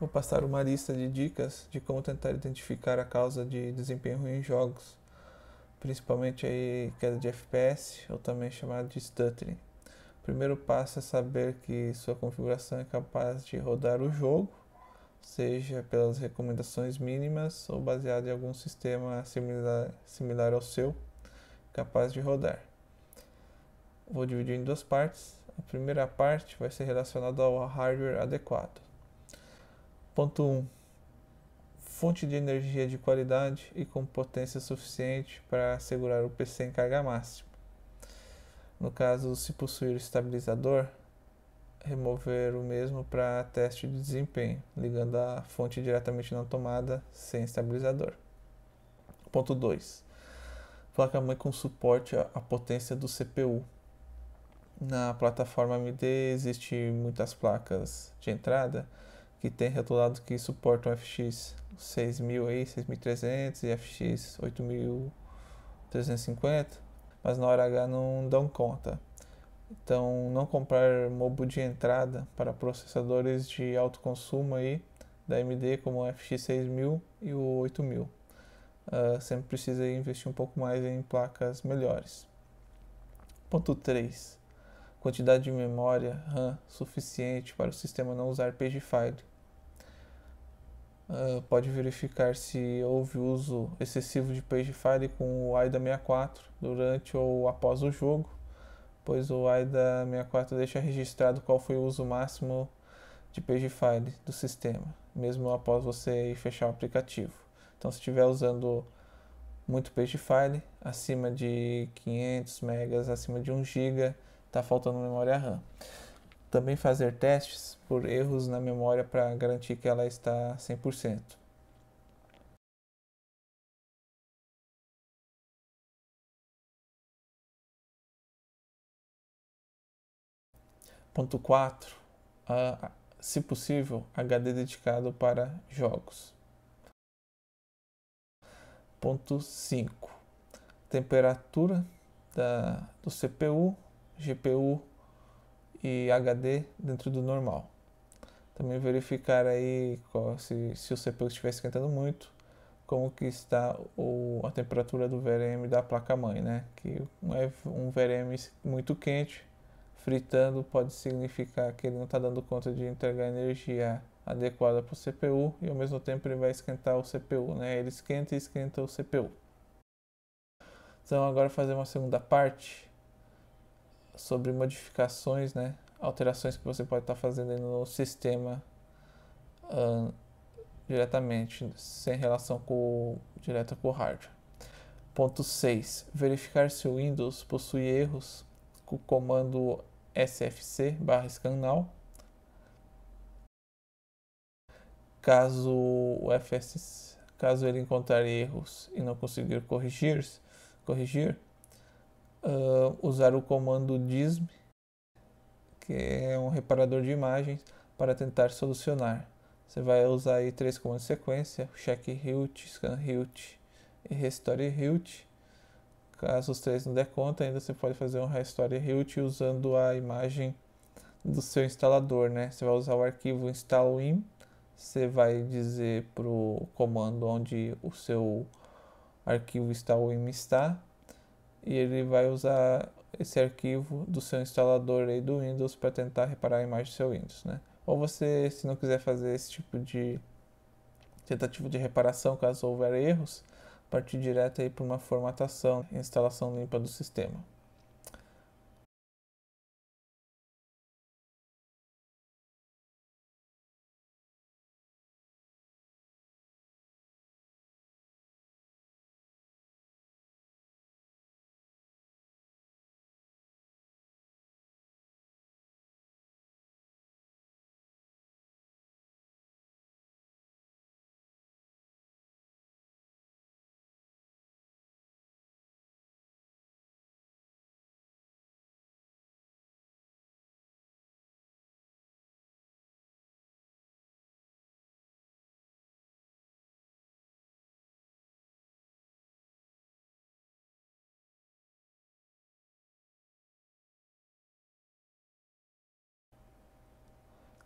Vou passar uma lista de dicas de como tentar identificar a causa de desempenho ruim em jogos, principalmente aí queda de FPS ou também chamado de stuttering. O primeiro passo é saber que sua configuração é capaz de rodar o jogo, seja pelas recomendações mínimas ou baseado em algum sistema similar, similar ao seu, capaz de rodar. Vou dividir em duas partes. A primeira parte vai ser relacionada ao hardware adequado. Ponto 1. Um, fonte de energia de qualidade e com potência suficiente para assegurar o PC em carga máxima. No caso, se possuir estabilizador, remover o mesmo para teste de desempenho, ligando a fonte diretamente na tomada sem estabilizador. Ponto 2. Placa-mãe com suporte à potência do CPU. Na plataforma AMD existe muitas placas de entrada que tem retolados que suportam FX 6000 aí, 6300 e FX 8350, mas na hora H não dão conta. Então, não comprar mobo de entrada para processadores de alto consumo aí da AMD como o FX 6000 e o 8000. Uh, ah, sempre precisa investir um pouco mais em placas melhores. Ponto 3 quantidade de memória RAM suficiente para o sistema não usar Pagefile. Uh, ah, pode verificar se houve uso excessivo de Pagefile com o AIDA64 durante ou após o jogo, pois o AIDA64 deixa registrado qual foi o uso máximo de Pagefile do sistema, mesmo após você fechar o aplicativo. Então, se estiver usando muito Pagefile, acima de 500 megas, acima de 1 GB, está faltando memória RAM. Também fazer testes por erros na memória para garantir que ela está 100%. Ponto 4. Uh, se possível, HD dedicado para jogos. Ponto 5. Temperatura da, do CPU GPU e HD dentro do normal. Também verificar aí qual, se, se o CPU estiver esquentando muito, como que está o, a temperatura do VRM da placa-mãe, né? Que é um, um VRM muito quente, fritando, pode significar que ele não está dando conta de entregar energia adequada para o CPU e ao mesmo tempo ele vai esquentar o CPU, né? Ele esquenta e esquenta o CPU. Então agora fazer uma segunda parte sobre modificações, né, alterações que você pode estar tá fazendo no sistema uh, diretamente, sem relação com, direta com o hardware. Ponto 6. Verificar se o Windows possui erros com o comando sfc /scannow. Caso o FS, caso ele encontrar erros e não conseguir corrigir, corrigir uh, usar o comando DISM, que é um reparador de imagens, para tentar solucionar. Você vai usar aí três comandos de sequência, check root, scan root e restore root. Caso os três não der conta, ainda você pode fazer um restore root usando a imagem do seu instalador, né? Você vai usar o arquivo install win, você vai dizer para o comando onde o seu arquivo install win está, e ele vai usar esse arquivo do seu instalador aí do Windows para tentar reparar a imagem do seu Windows, né? Ou você, se não quiser fazer esse tipo de tentativa de reparação caso houver erros, partir direto aí para uma formatação, instalação limpa do sistema.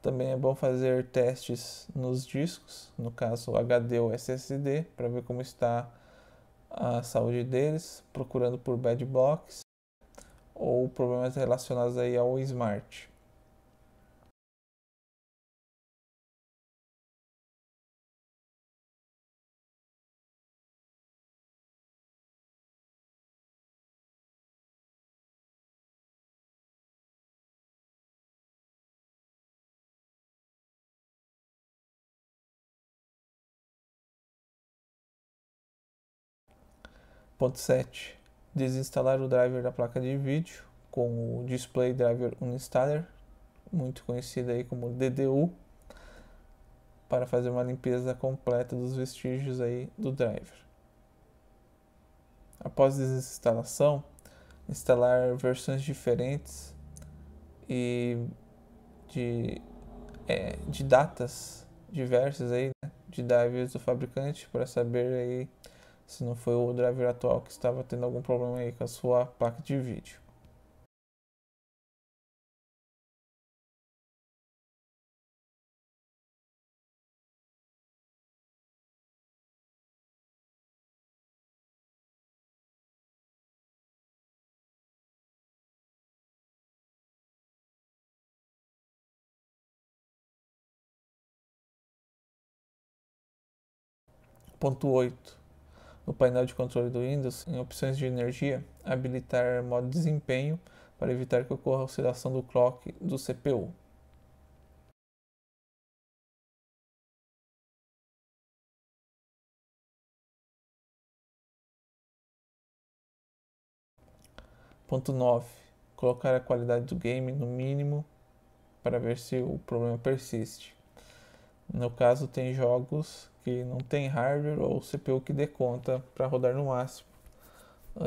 Também é bom fazer testes nos discos, no caso HD ou SSD, para ver como está a saúde deles, procurando por bad blocks ou problemas relacionados aí ao smart. Ponto 7. Desinstalar o driver da placa de vídeo com o Display Driver Uninstaller, muito conhecido aí como DDU, para fazer uma limpeza completa dos vestígios aí do driver. Após desinstalação, instalar versões diferentes e de, é, de datas diversas aí, né, de drivers do fabricante para saber aí se não foi o driver atual que estava tendo algum problema aí com a sua placa de vídeo. Ponto 8 no painel de controle do Windows, em opções de energia, habilitar modo desempenho para evitar que ocorra oscilação do clock do CPU. Ponto 9. Colocar a qualidade do game no mínimo para ver se o problema persiste. No caso, tem jogos que não tem hardware ou CPU que dê conta para rodar no máximo.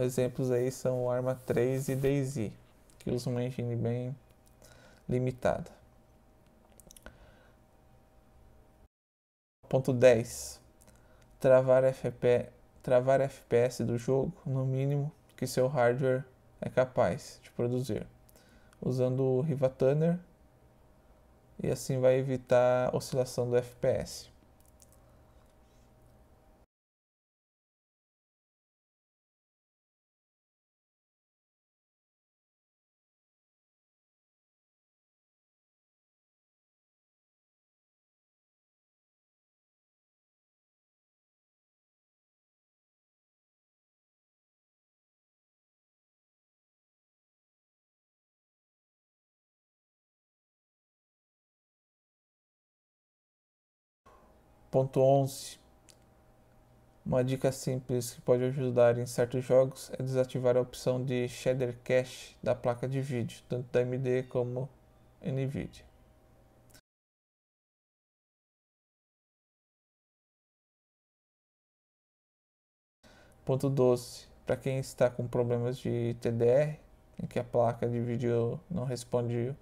Exemplos aí são o ARMA 3 e DAISY, que usam uma engine bem limitada. Ponto 10. Travar, FP, travar FPS do jogo no mínimo que seu hardware é capaz de produzir, usando o Riva Tuner, e assim vai evitar oscilação do FPS. Ponto 11. Uma dica simples que pode ajudar em certos jogos é desativar a opção de Shader Cache da placa de vídeo, tanto da AMD como NVIDIA. Ponto 12. Para quem está com problemas de TDR, em que a placa de vídeo não responde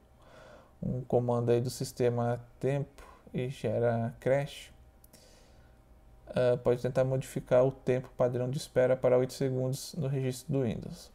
um comando aí do sistema a tempo e gera crash, ah, pode tentar modificar o tempo padrão de espera para 8 segundos no registro do Windows.